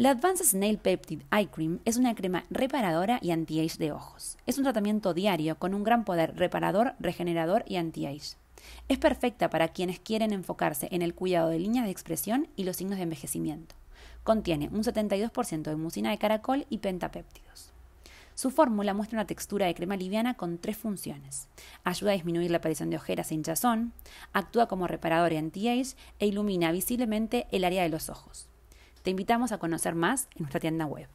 La Advanced Snail Peptide Eye Cream es una crema reparadora y anti-age de ojos. Es un tratamiento diario con un gran poder reparador, regenerador y anti-age. Es perfecta para quienes quieren enfocarse en el cuidado de líneas de expresión y los signos de envejecimiento. Contiene un 72% de mucina de caracol y pentapéptidos. Su fórmula muestra una textura de crema liviana con tres funciones. Ayuda a disminuir la aparición de ojeras e hinchazón, actúa como reparador y anti-age e ilumina visiblemente el área de los ojos. Te invitamos a conocer más en nuestra tienda web.